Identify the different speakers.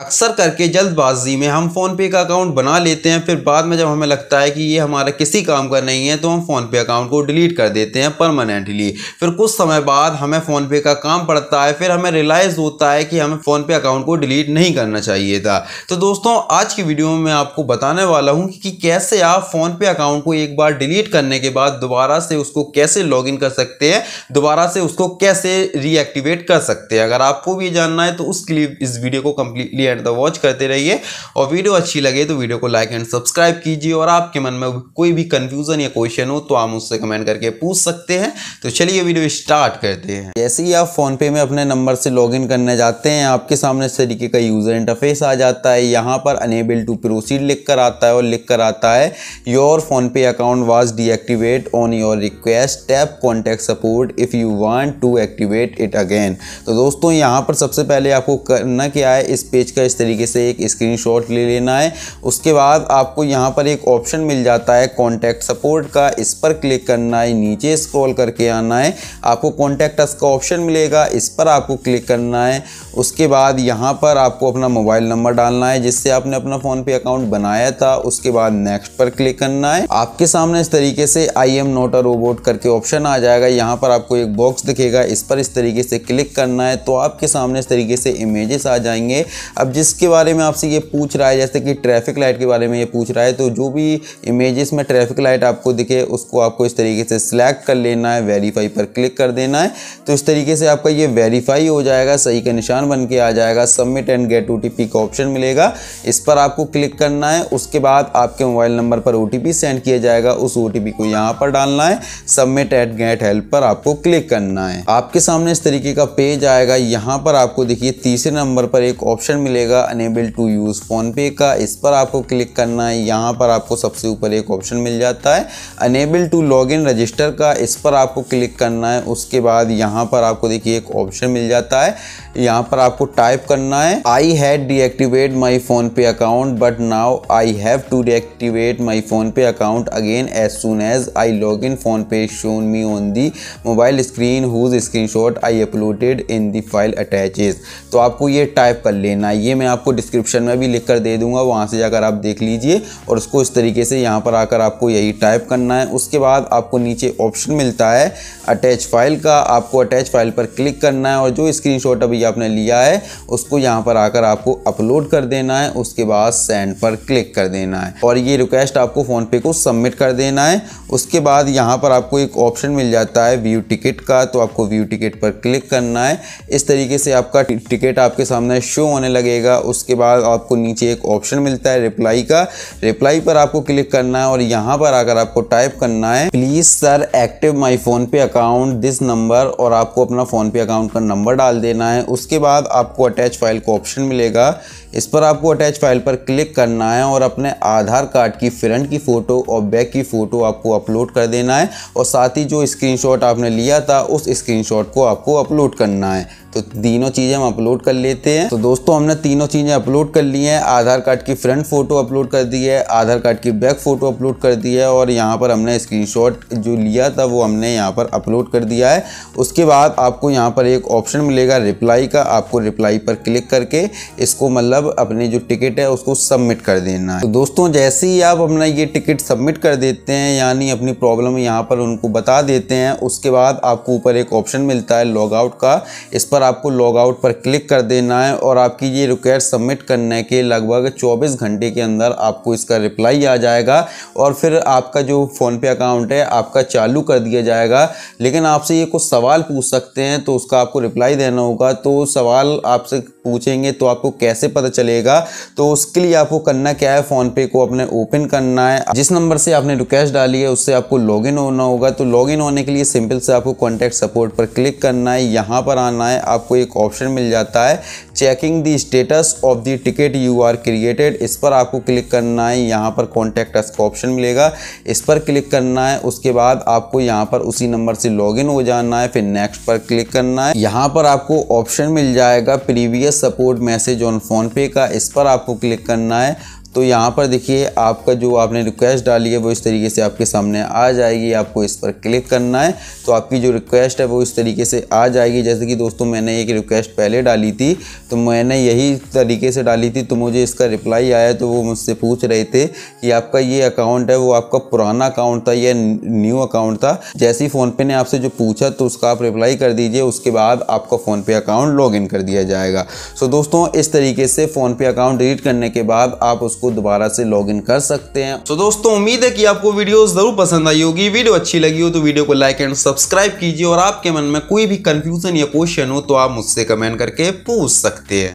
Speaker 1: अक्सर करके जल्दबाजी में हम फ़ोनपे का अकाउंट बना लेते हैं फिर बाद में जब हमें लगता है कि ये हमारा किसी काम का नहीं है तो हम फ़ोनपे अकाउंट को डिलीट कर देते हैं परमानेंटली फिर कुछ समय बाद हमें फ़ोनपे का काम पड़ता है फिर हमें रियलाइज़ होता है कि हमें फ़ोनपे अकाउंट को डिलीट नहीं करना चाहिए था तो दोस्तों आज की वीडियो में मैं आपको बताने वाला हूँ कि, कैसे आप फ़ोनपे अकाउंट को एक बार डिलीट करने के बाद दोबारा से उसको कैसे लॉग कर सकते हैं दोबारा से उसको कैसे रीएक्टिवेट कर सकते हैं अगर आपको भी जानना है तो उसके लिए इस वीडियो को कम्प्लीटली वीडियो एंड तक वॉच करते रहिए और वीडियो अच्छी लगे तो वीडियो को लाइक एंड सब्सक्राइब कीजिए और आपके मन में कोई भी कन्फ्यूज़न या क्वेश्चन हो तो आप मुझसे कमेंट करके पूछ सकते हैं तो चलिए वीडियो स्टार्ट करते हैं जैसे ही आप फ़ोनपे में अपने नंबर से लॉग करने जाते हैं आपके सामने इस तरीके का यूज़र इंटरफेस आ जाता है यहाँ पर अनेबल टू प्रोसीड लिख कर आता है और लिख कर आता है your PhonePe account was deactivate on your request tap contact support if you want to activate it again तो दोस्तों यहाँ पर सबसे पहले आपको करना क्या है इस पेज का इस तरीके से एक स्क्रीनशॉट ले लेना है उसके बाद आपको यहाँ पर एक ऑप्शन मिल जाता है कॉन्टैक्ट सपोर्ट का इस पर क्लिक करना है नीचे स्क्रॉल करके आना है आपको कॉन्टैक्ट अस का ऑप्शन मिलेगा इस पर आपको क्लिक करना है उसके बाद यहाँ पर आपको अपना मोबाइल नंबर डालना है जिससे आपने अपना फ़ोन पे अकाउंट बनाया था उसके बाद नेक्स्ट पर क्लिक करना है आपके सामने इस तरीके से I am not a robot करके ऑप्शन आ जाएगा यहाँ पर आपको एक बॉक्स दिखेगा इस पर इस तरीके से क्लिक करना है तो आपके सामने इस तरीके से इमेजेस आ जाएंगे अब जिसके बारे में आपसे ये पूछ रहा है जैसे कि ट्रैफिक लाइट के बारे में ये पूछ रहा है तो जो भी इमेजेस में ट्रैफिक लाइट आपको दिखे उसको आपको इस तरीके से सिलेक्ट कर लेना है वेरीफाई पर क्लिक कर देना है तो इस तरीके से आपका ये वेरीफाई हो जाएगा सही का निशान बन के आ जाएगा सबमिट एंड गेट ओ का ऑप्शन मिलेगा इस पर आपको क्लिक करना है उसके बाद आपके मोबाइल नंबर पर ओ सेंड किया जाएगा उस ओ को यहाँ पर डालना है सबमिट एट गेट हेल्प पर आपको क्लिक करना है आपके सामने इस तरीके का पेज आएगा यहाँ पर आपको देखिए तीसरे नंबर पर एक ऑप्शन मिलेगा मिलेगा unable to use phone PhonePe का इस पर आपको क्लिक करना है यहाँ पर आपको सबसे ऊपर एक ऑप्शन मिल जाता है unable to log in register का इस पर आपको क्लिक करना है उसके बाद यहाँ पर आपको देखिए एक ऑप्शन मिल जाता है यहाँ पर आपको टाइप करना है I had deactivate my PhonePe account but now I have to deactivate my PhonePe account again as soon as I log in PhonePe shown me on the mobile screen whose screenshot I uploaded in the file attaches तो आपको ये type कर लेना है ये मैं आपको description में भी लिख कर दे दूंगा वहाँ से जाकर आप देख लीजिए और उसको इस तरीके से यहाँ पर आकर आपको यही टाइप करना है उसके बाद आपको नीचे ऑप्शन मिलता है अटैच फाइल का आपको अटैच फाइल पर क्लिक करना है और जो स्क्रीन अभी भी आपने लिया है उसको यहाँ पर आकर आपको अपलोड कर देना है उसके बाद सेंड पर क्लिक कर देना है और ये रिक्वेस्ट आपको फ़ोनपे को सबमिट कर देना है उसके बाद यहाँ पर आपको एक ऑप्शन मिल जाता है व्यू टिकट का तो आपको व्यू टिकट पर क्लिक करना है इस तरीके से आपका टिकट आपके सामने शो होने लगेगा उसके बाद आपको नीचे एक ऑप्शन मिलता है रिप्लाई का रिप्लाई पर आपको क्लिक करना है और यहाँ पर आकर आपको टाइप करना है please sir active my PhonePe account this number और आपको अपना फ़ोन पे अकाउंट का नंबर डाल देना है उसके बाद आपको अटैच फाइल का ऑप्शन मिलेगा इस पर आपको अटैच फाइल पर क्लिक करना है और अपने आधार कार्ड की फ्रंट की फ़ोटो और बैक की फ़ोटो आपको अपलोड कर देना है और साथ ही जो स्क्रीनशॉट आपने लिया था उस स्क्रीनशॉट को आपको अपलोड करना है तो तीनों चीज़ें हम अपलोड कर लेते हैं तो दोस्तों हमने तीनों चीज़ें अपलोड कर ली हैं आधार कार्ड की फ्रंट फ़ोटो अपलोड कर दी है आधार कार्ड की बैक फ़ोटो अपलोड कर दी है और यहाँ पर हमने स्क्रीनशॉट जो लिया था वो हमने यहाँ पर अपलोड कर दिया है उसके बाद आपको यहाँ पर एक ऑप्शन मिलेगा रिप्लाई का आपको रिप्लाई पर क्लिक करके इसको मतलब अब अपनी जो टिकट है उसको सबमिट कर देना है तो दोस्तों जैसे ही आप अपना ये टिकट सबमिट कर देते हैं यानी अपनी प्रॉब्लम यहाँ पर उनको बता देते हैं उसके बाद आपको ऊपर एक ऑप्शन मिलता है लॉग आउट का इस पर आपको लॉग आउट पर क्लिक कर देना है और आपकी ये रिक्वेस्ट सबमिट करने के लगभग चौबीस घंटे के अंदर आपको इसका रिप्लाई आ जाएगा और फिर आपका जो फ़ोनपे अकाउंट है आपका चालू कर दिया जाएगा लेकिन आपसे ये कुछ सवाल पूछ सकते हैं तो उसका आपको रिप्लाई देना होगा तो सवाल आपसे पूछेंगे तो आपको कैसे पता चलेगा तो उसके लिए आपको करना क्या है फोन पे को अपने ओपन करना है जिस नंबर से आपने रिक्वेस्ट डाली है उससे आपको लॉगिन होना होगा तो लॉगिन होने के लिए सिंपल से आपको कॉन्टैक्ट सपोर्ट पर क्लिक करना है यहाँ पर आना है आपको एक ऑप्शन मिल जाता है checking the status of the ticket you are created इस पर आपको क्लिक करना है यहाँ पर कॉन्टैक्ट अस का ऑप्शन मिलेगा इस पर क्लिक करना है उसके बाद आपको यहाँ पर उसी नंबर से लॉगिन हो जाना है फिर नेक्स्ट पर क्लिक करना है यहाँ पर आपको ऑप्शन मिल जाएगा previous support message on PhonePe का इस पर आपको क्लिक करना है तो यहाँ पर देखिए आपका जो आपने रिक्वेस्ट डाली है वो इस तरीके से आपके सामने आ जाएगी आपको इस पर क्लिक करना है तो आपकी जो रिक्वेस्ट है वो इस तरीके से आ जाएगी जैसे कि दोस्तों मैंने एक रिक्वेस्ट पहले डाली थी तो मैंने यही तरीके से डाली थी तो मुझे इसका रिप्लाई आया तो वो मुझसे पूछ रहे थे कि आपका ये अकाउंट है वो आपका पुराना अकाउंट था या न्यू अकाउंट था जैसे ही फ़ोनपे ने आपसे जो पूछा तो उसका आप रिप्लाई कर दीजिए उसके बाद आपका फ़ोनपे अकाउंट लॉग कर दिया जाएगा सो दोस्तों इस तरीके से फ़ोनपे अकाउंट डिलीट करने के बाद आप उसको इसको दोबारा से लॉगिन कर सकते हैं तो दोस्तों उम्मीद है कि आपको वीडियो जरूर पसंद आई होगी वीडियो अच्छी लगी हो तो वीडियो को लाइक एंड सब्सक्राइब कीजिए और आपके मन में कोई भी कंफ्यूजन या क्वेश्चन हो तो आप मुझसे कमेंट करके पूछ सकते हैं